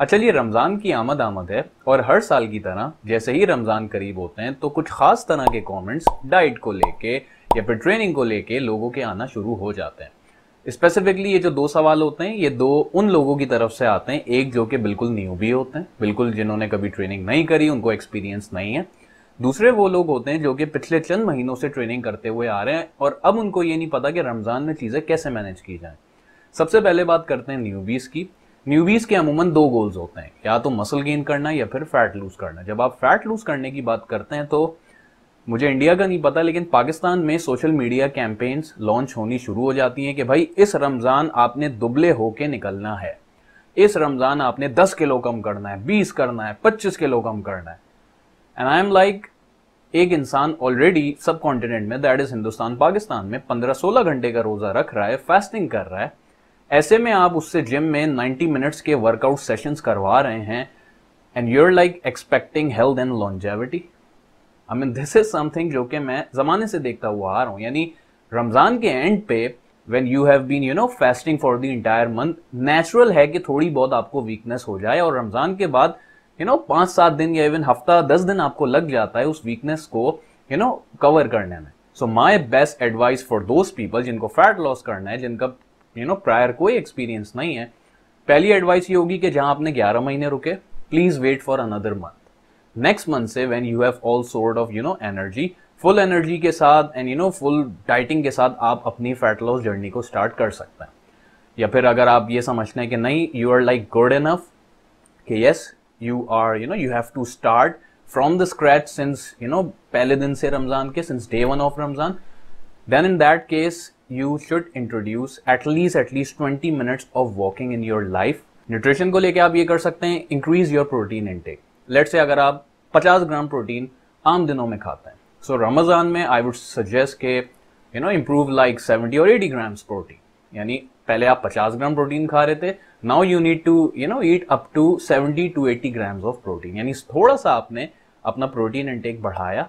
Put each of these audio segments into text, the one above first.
अच्छा ये रमज़ान की आमद आमद है और हर साल की तरह जैसे ही रमज़ान करीब होते हैं तो कुछ ख़ास तरह के कमेंट्स डाइट को लेके या फिर ट्रेनिंग को लेके लोगों के आना शुरू हो जाते हैं स्पेसिफिकली ये जो दो सवाल होते हैं ये दो उन लोगों की तरफ से आते हैं एक जो कि बिल्कुल न्यू भी होते हैं बिल्कुल जिन्होंने कभी ट्रेनिंग नहीं करी उनको एक्सपीरियंस नहीं है दूसरे वो लोग होते हैं जो कि पिछले चंद महीनों से ट्रेनिंग करते हुए आ रहे हैं और अब उनको ये नहीं पता कि रमज़ान में चीज़ें कैसे मैनेज की जाएँ सबसे पहले बात करते हैं न्यूबीज़ की न्यूबीज के अमूमन दो गोल्स होते हैं या तो मसल गेन करना या फिर फैट लूज करना जब आप फैट लूज करने की बात करते हैं तो मुझे इंडिया का नहीं पता लेकिन पाकिस्तान में सोशल मीडिया कैंपेन्स लॉन्च होनी शुरू हो जाती हैं कि भाई इस रमज़ान आपने दुबले होके निकलना है इस रमज़ान आपने 10 किलो कम करना है 20 करना है 25 किलो कम करना है एंड आई एम लाइक एक इंसान ऑलरेडी सब कॉन्टिनेंट में दैट इज हिंदुस्तान पाकिस्तान में 15-16 घंटे का रोज़ा रख रहा है फास्टिंग कर रहा है ऐसे में आप उससे जिम में 90 मिनट्स के वर्कआउट सेशंस करवा रहे हैं and you're like expecting health and longevity I mean this is something जो कि मैं ज़माने से देखता हुआ आ रहा हूँ यानी रमज़ान के एंड पे when you have been you know fasting for the entire month natural है कि थोड़ी बहुत आपको वीकनेस हो जाए और रमज़ान के बाद यू नो पाँच सात दिन या इवन हफ्ता दस दिन आपको लग जाता है उस वीकनेस को यू नो कवर करने में so my best advice for those people जिनको फैट लॉस करना है जिनका यू नो प्रायर कोई एक्सपीरियंस नहीं है पहली एडवाइस ये होगी कि जहां आपने 11 महीने रुके please wait for another month next month से when you have all sort of you know energy full energy के साथ and you know full dieting के साथ आप अपनी फैट लॉस जर्नी को स्टार्ट कर सकते हैं या फिर अगर आप ये समझते हैं कि नहीं you are like good enough कि yes you are you know you have to start from the scratch since you know पहले दिन से रमज़ान के since day one of Ramzan then in that case you should introduce at least at least twenty minutes of walking in your life nutrition को लेकर आप ये कर सकते हैं increase your protein intake late से अगर आप 50 ग्राम प्रोटीन आम दिनों में खाते हैं सो so, रमज़ान में आई वुड सजेस्ट के यू नो इम्प्रूव लाइक 70 और 80 ग्राम्स प्रोटीन यानी पहले आप 50 ग्राम प्रोटीन खा रहे थे now you need to you know eat up to 70 to 80 grams of protein यानी थोड़ा सा आपने अपना प्रोटीन इनटेक बढ़ाया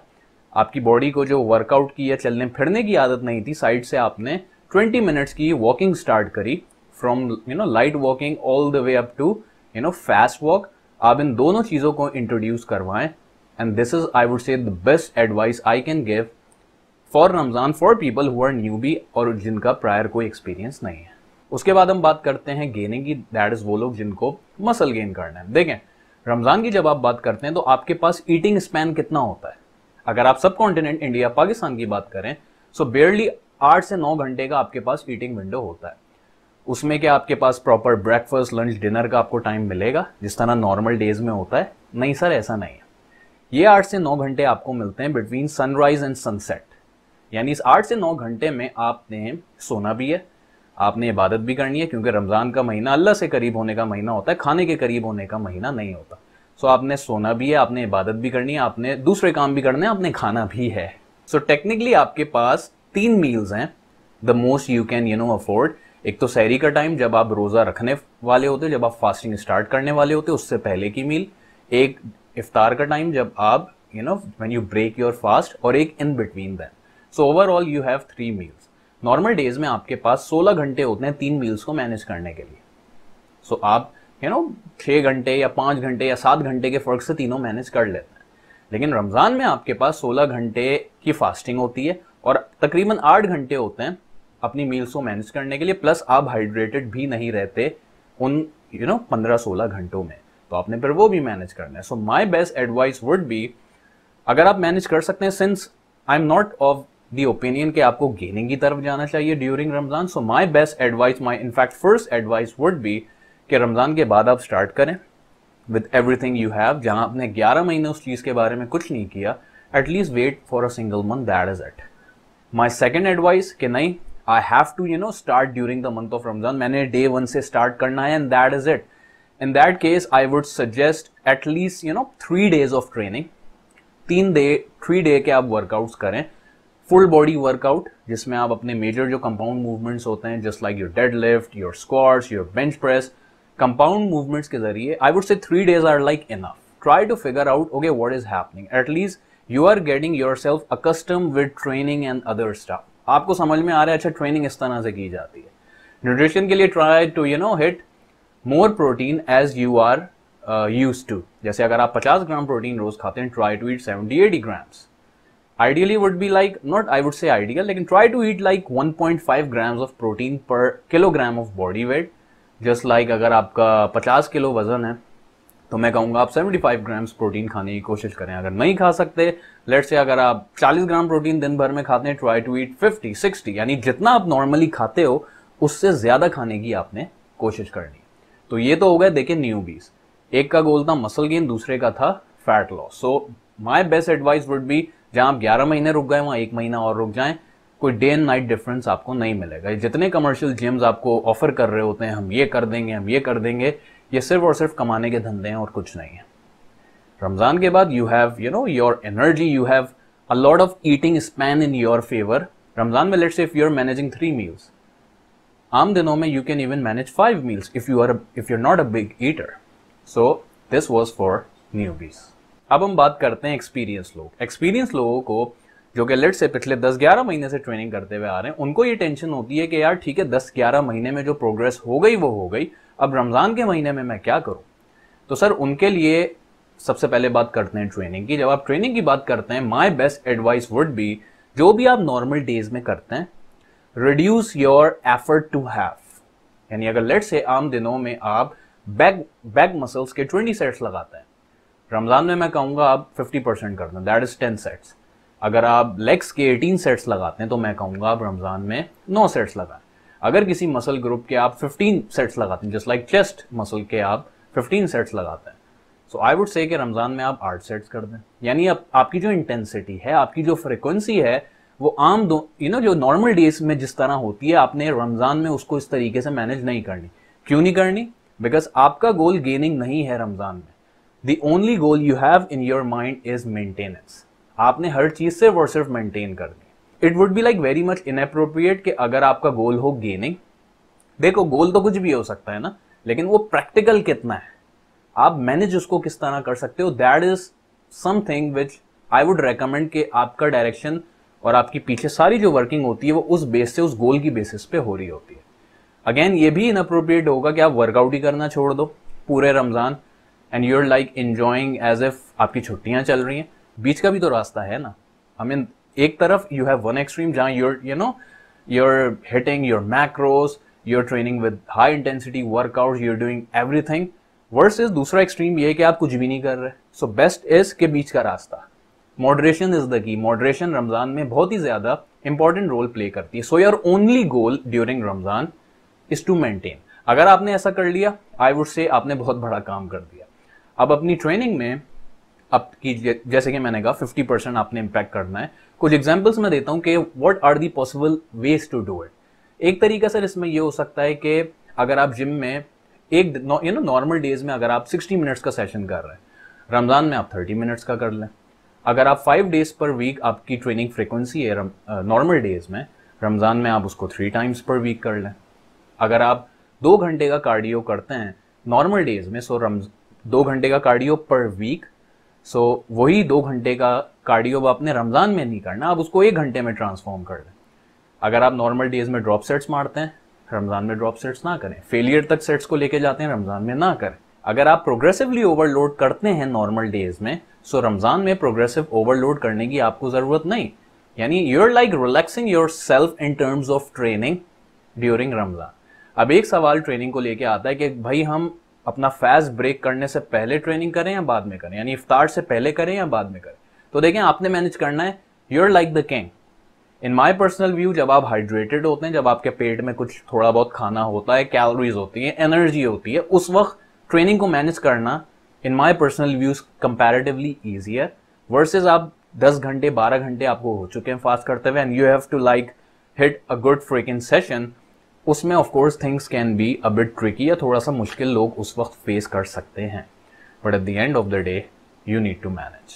आपकी बॉडी को जो वर्कआउट की या चलने फिरने की आदत नहीं थी साइड से आपने 20 मिनट्स की वॉकिंग स्टार्ट करी from you know light walking all the way up to you know fast walk आप इन दोनों चीज़ों को इंट्रोड्यूस करवाएं and this is I would say the best advice I can give for Ramzan for people who are be और जिनका prior कोई experience नहीं है उसके बाद हम बात करते हैं गेनिंग की दैट इज़ वो लोग जिनको मसल गेन करना है देखें रमज़ान की जब आप बात करते हैं तो आपके पास ईटिंग स्पैन कितना होता है अगर आप सब कॉन्टिनेंट इंडिया पाकिस्तान की बात करें सो बेयरली आठ से नौ घंटे का आपके पास ईटिंग विंडो होता है उसमें क्या आपके पास प्रॉपर ब्रेकफास्ट लंच डिनर का आपको टाइम मिलेगा जिस तरह नॉर्मल डेज में होता है नहीं सर ऐसा नहीं है ये आठ से नौ घंटे आपको मिलते हैं बिटवीन सनराइज एंड सनसेट यानी इस आठ से नौ घंटे में आपने सोना भी है आपने इबादत भी करनी है क्योंकि रमज़ान का महीना अल्लाह से करीब होने का महीना होता है खाने के करीब होने का महीना नहीं होता सो so, आपने सोना भी है आपने इबादत भी करनी है आपने दूसरे काम भी करने हैं आपने खाना भी है सो so, टेक्निकली आपके पास तीन मील्स हैं the most you can you know afford एक तो सैरी का टाइम जब आप रोज़ा रखने वाले होते हो जब आप फास्टिंग स्टार्ट करने वाले होते हो उससे पहले की मील एक इफ्तार का टाइम जब आप you know when you break your fast और एक in between then so overall you have three meals normal days में आपके पास 16 घंटे होते हैं तीन मील्स को मैनेज करने के लिए सो so, आप यू नो छः घंटे या पाँच घंटे या सात घंटे के फ़र्क से तीनों मैनेज कर लेते हैं लेकिन रमज़ान में आपके पास सोलह घंटे की फास्टिंग होती है और तकरीबन आठ घंटे होते हैं अपनी मील्स को मैनेज करने के लिए प्लस आप हाइड्रेटेड भी नहीं रहते उन यू नो पंद्रह सोलह घंटों में तो आपने फिर वो भी मैनेज करना है so my best advice would be अगर आप मैनेज कर सकते हैं since I am not of the opinion के आपको गेनिंग की तरफ जाना चाहिए during Ramzan so my best advice my in fact first advice would be कि रमज़ान के बाद आप स्टार्ट करें विद एवरीथिंग यू हैव जहाँ आपने ग्यारह महीने उस चीज़ के बारे में कुछ नहीं किया at least wait for a single month that is it my second advice कि नहीं I have to you know start during the month of Ramzan मैंने डे वन से स्टार्ट करना है and that is it in that case I would suggest at least you know three days of training तीन day three day के आप workouts करें full body workout जिसमें आप अपने मेजर जो कंपाउंड मूवमेंट्स होते हैं just like your deadlift your squats your bench press compound movements के जरिए I would say three days are like enough try to figure out okay what is happening at least you are getting yourself accustom with training and other stuff आपको समझ में आ रहा है अच्छा training इस तरह से की जाती है न्यूट्रिशन के लिए try to you know hit more protein as you are used to जैसे अगर आप 50 ग्राम प्रोटीन रोज खाते हैं try to eat 70 80 grams ideally would be like not i would say ideal like try to eat like 1.5 grams of protein per kilogram of body weight just like like अगर आपका पचास kilo वज़न है तो मैं कहूँगा आप 75 ग्राम्स प्रोटीन खाने की कोशिश करें अगर नहीं खा सकते लेट से अगर आप 40 ग्राम प्रोटीन दिन भर में खाते हैं ट्राई टू ईट 50, 60 यानी जितना आप नॉर्मली खाते हो उससे ज़्यादा खाने की आपने कोशिश करनी तो ये तो हो गया देखिए न्यू बीस एक का गोल था मसल गेन दूसरे का था fat loss so my best advice would be जहाँ आप ग्यारह महीने रुक गए वहाँ एक महीना और रुक जाएं कोई डे एंड नाइट डिफरेंस आपको नहीं मिलेगा जितने कमर्शियल जिम्स आपको ऑफर कर रहे होते हैं हम ये कर देंगे हम ये कर देंगे ये सिर्फ और सिर्फ कमाने के धंधे हैं और कुछ नहीं है रमज़ान के बाद you have you know your energy you have a lot of eating span in your favour Ramzan में let's if you are managing three meals आम दिनों में you can even manage five meals if you are if you are not a big eater so this was for बीस अब हम बात करते हैं एक्सपीरियंस लोग एक्सपीरियंस लोगों को जो कि लेट से पिछले 10-11 महीने से ट्रेनिंग करते हुए आ रहे हैं उनको ये टेंशन होती है कि यार ठीक है 10-11 महीने में जो प्रोग्रेस हो गई वो हो गई अब रमज़ान के महीने में मैं क्या करूँ तो सर उनके लिए सबसे पहले बात करते हैं ट्रेनिंग की जब आप ट्रेनिंग की बात करते हैं my best advice would be जो भी आप नॉर्मल डेज में करते हैं reduce your effort to have यानी अगर लेट से आम दिनों में आप बैक बैक मसल्स के 20 सेट्स लगाते हैं रमज़ान में मैं कहूंगा आप 50 परसेंट करते हैं दैट इज 10 सेट्स अगर आप लेग्स के 18 सेट्स लगाते हैं तो मैं कहूंगा आप रमज़ान में नौ सेट्स लगाएं अगर किसी मसल ग्रुप के आप 15 सेट्स लगाते हैं जस्ट लाइक चेस्ट मसल के आप 15 सेट्स लगाते हैं सो आई वुड से कि रमज़ान में आप आठ सेट्स कर दें यानी आप, आपकी जो इंटेंसिटी है आपकी जो फ्रिक्वेंसी है वो आम दो यू नो जो नॉर्मल डेज में जिस तरह होती है आपने रमज़ान में उसको इस तरीके से मैनेज नहीं करनी क्यों नहीं करनी बिकॉज आपका गोल गेनिंग नहीं है रमज़ान में the only goal you have in your mind is maintenance आपने हर चीज़ से वो सिर्फ मेंटेन कर दी it would be like very much inappropriate कि अगर आपका गोल हो गेनिंग देखो गोल तो कुछ भी हो सकता है ना लेकिन वो प्रैक्टिकल कितना है आप मैनेज उसको किस तरह कर सकते हो that is something which I would recommend कि आपका डायरेक्शन और आपकी पीछे सारी जो वर्किंग होती है वो उस बेस से उस गोल की बेसिस पे हो रही होती है अगेन ये भी इनअप्रोप्रिएट होगा कि आप वर्कआउट ही करना छोड़ दो पूरे Ramzan and you're like enjoying as F आपकी छुट्टियां चल रही हैं बीच का भी तो रास्ता है ना आई मीन एक तरफ यू हैव वन एक्सट्रीम जहाँ you're you know you're hitting your macros you're training with high intensity workout you're doing everything versus is दूसरा एक्सट्रीम ये है कि आप कुछ भी नहीं कर रहे सो बेस्ट इज के बीच का रास्ता moderation is the key moderation Ramzan में बहुत ही ज्यादा इंपॉर्टेंट रोल प्ले करती है so your only goal during Ramzan is to maintain अगर आपने ऐसा कर लिया आई वुड से आपने बहुत बड़ा काम कर दिया अब अपनी ट्रेनिंग में आपकी जैसे कि मैंने कहा फिफ्टी परसेंट आपने इम्पैक्ट करना है कुछ एग्जाम्पल्स मैं देता हूँ कि what are the possible ways to do it एक तरीका सर इसमें यह हो सकता है कि अगर आप जिम में एक यू नो नॉर्मल डेज में अगर आप सिक्सटी मिनट्स का सेशन कर रहे हैं रमज़ान में आप थर्टी मिनट्स का कर लें अगर आप फाइव डेज पर वीक आपकी ट्रेनिंग फ्रिक्वेंसी है नॉर्मल डेज में रमज़ान में आप उसको थ्री टाइम्स पर वीक कर लें अगर आप दो घंटे का कार्डियो करते हैं नॉर्मल डेज में सो रम दो घंटे का कार्डियो पर वीक सो so, वही दो घंटे का कार्डियो आपने रमज़ान में नहीं करना आप उसको एक घंटे में ट्रांसफॉर्म कर दें अगर आप नॉर्मल डेज में ड्रॉप सेट्स मारते हैं रमज़ान में ड्रॉप सेट्स ना करें फेलियर तक सेट्स को लेके जाते हैं रमज़ान में ना करें अगर आप प्रोग्रेसिवली ओवरलोड करते हैं नॉर्मल डेज में सो रमज़ान में प्रोग्रेसिव ओवरलोड करने की आपको ज़रूरत नहीं यानी you are like relaxing yourself in terms of training during Ramzan अब एक सवाल ट्रेनिंग को लेके आता है कि भाई हम अपना फैज ब्रेक करने से पहले ट्रेनिंग करें या बाद में करें यानी इफ्तार से पहले करें या बाद में करें तो देखें आपने मैनेज करना है you are like the king in my personal view जब आप हाइड्रेटेड होते हैं जब आपके पेट में कुछ थोड़ा बहुत खाना होता है कैलोरीज होती है एनर्जी होती है उस वक्त ट्रेनिंग को मैनेज करना in my personal views comparatively easy है वर्सेज आप 10 घंटे 12 घंटे आपको हो चुके हैं फास्ट करते हुए and you have to like hit a good freaking session उसमें of course things can be a bit tricky या थोड़ा सा मुश्किल लोग उस वक्त फेस कर सकते हैं but at the end of the day you need to manage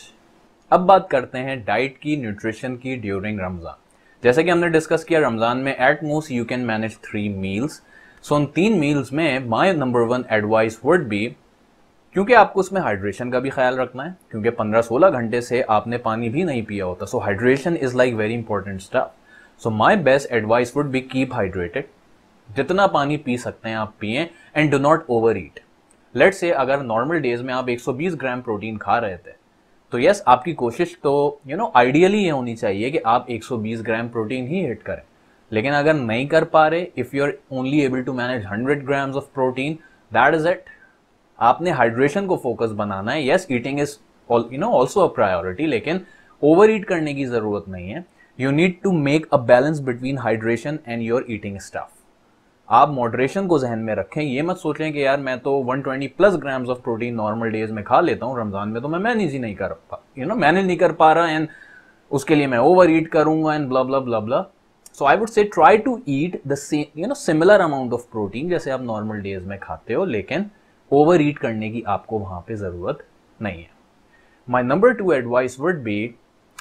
अब बात करते हैं डाइट की न्यूट्रिशन की ड्यूरिंग रमज़ान जैसे कि हमने डिस्कस किया रमज़ान में at most you can manage three meals so उन तीन मील्स में my number one advice would be क्योंकि आपको उसमें हाइड्रेशन का भी ख्याल रखना है क्योंकि 15-16 घंटे से आपने पानी भी नहीं पिया होता so hydration is like very important stuff so my best advice would be keep hydrated जितना पानी पी सकते हैं आप पिए and do not overeat late से अगर नॉर्मल डेज में आप 120 ग्राम प्रोटीन खा रहे थे तो यस आपकी कोशिश तो यू नो आइडियली ये होनी चाहिए कि आप 120 ग्राम प्रोटीन ही हिट करें लेकिन अगर नहीं कर पा रहे if you are only able to manage 100 grams of protein that is it आपने हाइड्रेशन को फोकस बनाना है yes eating is you know also a priority लेकिन ओवर ईट करने की ज़रूरत नहीं है you need to make a balance between hydration and your eating stuff आप मॉडरेशन को जहन में रखें ये मत सोचें कि यार मैं तो 120 plus grams of protein normal days में खा लेता हूँ रमज़ान में तो मैं मैनेज ही नहीं कर पा यू नो मैनेज नहीं कर पा रहा एंड उसके लिए मैं ओवर ईट करूंगा and blah blah blah blah so I would say try to eat the same you know similar amount of protein जैसे आप नॉर्मल डेज में खाते हो लेकिन ओवर ईट करने की आपको वहां पर ज़रूरत नहीं है my number two advice would be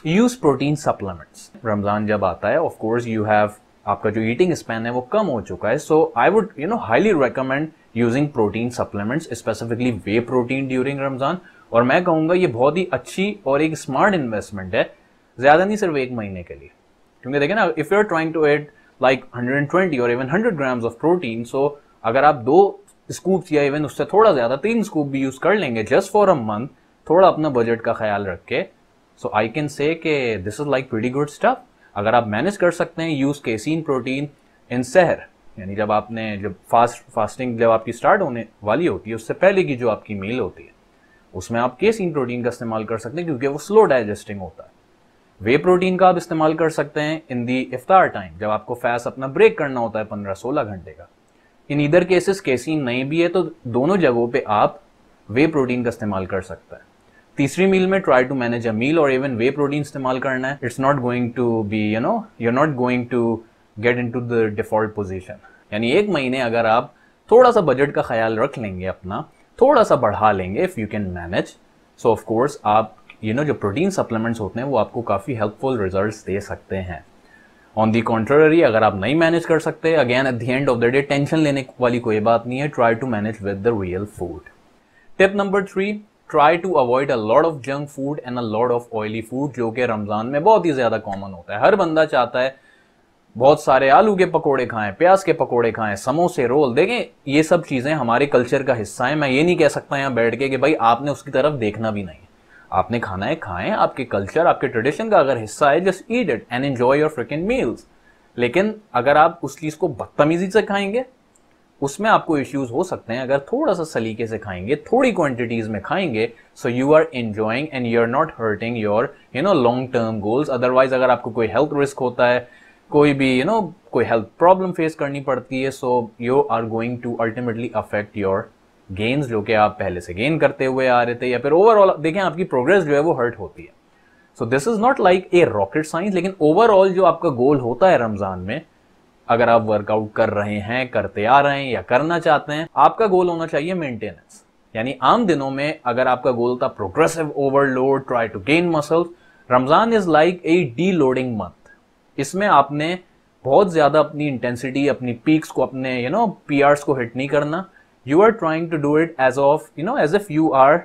use protein supplements Ramzan जब आता है ऑफकोर्स यू हैव आपका जो ईटिंग स्पैन है वो कम हो चुका है so I would you know highly recommend using protein supplements specifically whey protein during Ramzan और मैं कहूंगा ये बहुत ही अच्छी और एक स्मार्ट इन्वेस्टमेंट है ज़्यादा नहीं सिर्फ एक महीने के लिए क्योंकि देखें ना if you are trying to eat like hundred twenty और even hundred grams of protein so अगर आप दो स्कूप या इवन उससे थोड़ा ज़्यादा तीन स्कूप भी यूज़ कर लेंगे जस्ट फॉर अ मंथ थोड़ा अपना बजट का ख्याल रख के so I can say this is like very good stuff अगर आप मैनेज कर सकते हैं यूज़ केसिन प्रोटीन इन सहर यानी जब आपने जब फास्ट फास्टिंग जब आपकी स्टार्ट होने वाली होती है उससे पहले की जो आपकी मील होती है उसमें आप केसिन प्रोटीन का इस्तेमाल कर सकते हैं क्योंकि वो स्लो डाइजेस्टिंग होता है वे प्रोटीन का आप इस्तेमाल कर सकते हैं इन दी इफ्तार टाइम जब आपको फैस अपना ब्रेक करना होता है पंद्रह सोलह घंटे का इन इधर केसेस केसिन नहीं भी है तो दोनों जगहों पे आप वे प्रोटीन का इस्तेमाल कर सकते हैं तीसरी मील में try to manage a meal और इवन वे प्रोटीन इस्तेमाल करना है it's not going to be you know you are not going to get into the default position यानी एक महीने अगर आप थोड़ा सा बजट का ख्याल रख लेंगे अपना थोड़ा सा बढ़ा लेंगे if you can manage so of course आप यू you नो know, जो प्रोटीन सप्लीमेंट्स होते हैं वो आपको काफ़ी हेल्पफुल रिजल्ट दे सकते हैं ऑन दी कॉन्ट्ररी अगर आप नहीं मैनेज कर सकते again at the end of the day tension लेने वाली कोई बात नहीं है try to manage with the real food tip number three try to avoid a lot of junk food and a lot of oily food जो कि रमज़ान में बहुत ही ज़्यादा कॉमन होता है हर बंदा चाहता है बहुत सारे आलू के पकोड़े खाएं प्याज के पकोड़े खाएं समोसे रोल देखें ये सब चीज़ें हमारे कल्चर का हिस्सा है मैं ये नहीं कह सकता यहाँ बैठ के कि भाई आपने उसकी तरफ देखना भी नहीं है आपने खाना है खाएं आपके कल्चर आपके ट्रेडिशन का अगर हिस्सा है just eat it and enjoy your frequent meals लेकिन अगर आप उस चीज़ को बदतमीजी से खाएंगे उसमें आपको इश्यूज हो सकते हैं अगर थोड़ा सा सलीके से खाएंगे थोड़ी क्वांटिटीज में खाएंगे so you are enjoying and you are not hurting your you know long term goals otherwise अगर आपको कोई हेल्थ रिस्क होता है कोई भी यू you नो know, कोई हेल्थ प्रॉब्लम फेस करनी पड़ती है so you are going to ultimately affect your gains जो कि आप पहले से गेन करते हुए आ रहे थे या फिर ओवरऑल देखें आपकी प्रोग्रेस जो है वो हर्ट होती है so this is not like a rocket science लेकिन ओवरऑल जो आपका गोल होता है रमजान में अगर आप वर्कआउट कर रहे हैं करते आ रहे हैं या करना चाहते हैं आपका गोल होना चाहिए मेंटेनेंस यानी आम दिनों में अगर आपका गोल था progressive overload try to gain muscle Ramzan is like a deloading month इसमें आपने बहुत ज़्यादा अपनी इंटेंसिटी अपनी पीक्स को अपने यू नो पी को हिट नहीं करना you are trying to do it as of you know as if you are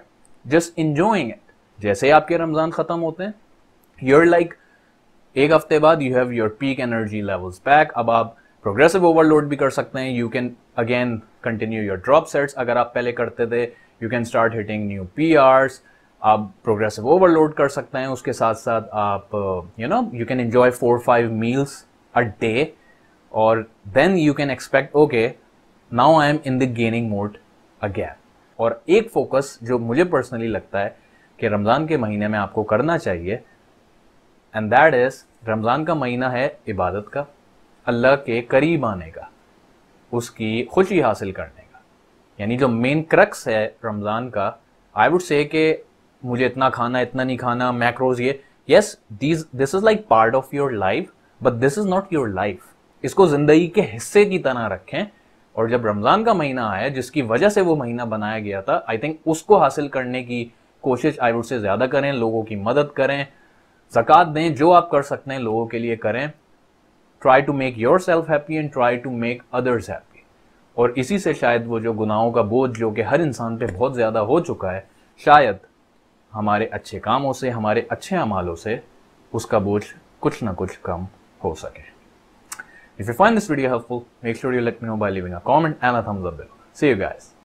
just enjoying it जैसे आपके रमज़ान ख़त्म होते हैं यू आर लाइक like, एक हफ्ते बाद you have your peak energy levels back अब आप प्रोग्रेसिव ओवरलोड भी कर सकते हैं you can again continue your drop sets अगर आप पहले करते थे you can start hitting new PRs आप प्रोग्रेसिव ओवरलोड कर सकते हैं उसके साथ साथ आप you know you can enjoy four five meals a day और then you can expect okay now I am in the gaining mode again और एक फोकस जो मुझे पर्सनली लगता है कि रमज़ान के महीने में आपको करना चाहिए एंड दैट इज़ रमज़ान का महीना है इबादत का अल्लाह के करीब आने का उसकी खुशी हासिल करने का यानी जो मेन क्रक्स है रमज़ान का आई वुड से कि मुझे इतना खाना इतना नहीं खाना मैक्रोज ये yes these this is like part of your life but this is not your life इसको ज़िंदगी के हिस्से की तरह रखें और जब रमज़ान का महीना आया जिसकी वजह से वो महीना बनाया गया था आई थिंक उसको हासिल करने की कोशिश आई वुड से ज़्यादा करें लोगों की मदद करें ज़क़़त दें जो आप कर सकते हैं लोगों के लिए करें try to make yourself happy and try to make others happy और इसी से शायद वो जो गुनाहों का बोझ जो कि हर इंसान पे बहुत ज़्यादा हो चुका है शायद हमारे अच्छे कामों से हमारे अच्छे अमालों से उसका बोझ कुछ ना कुछ कम हो सके if you find this video helpful make sure you let me know by leaving a comment and a thumbs up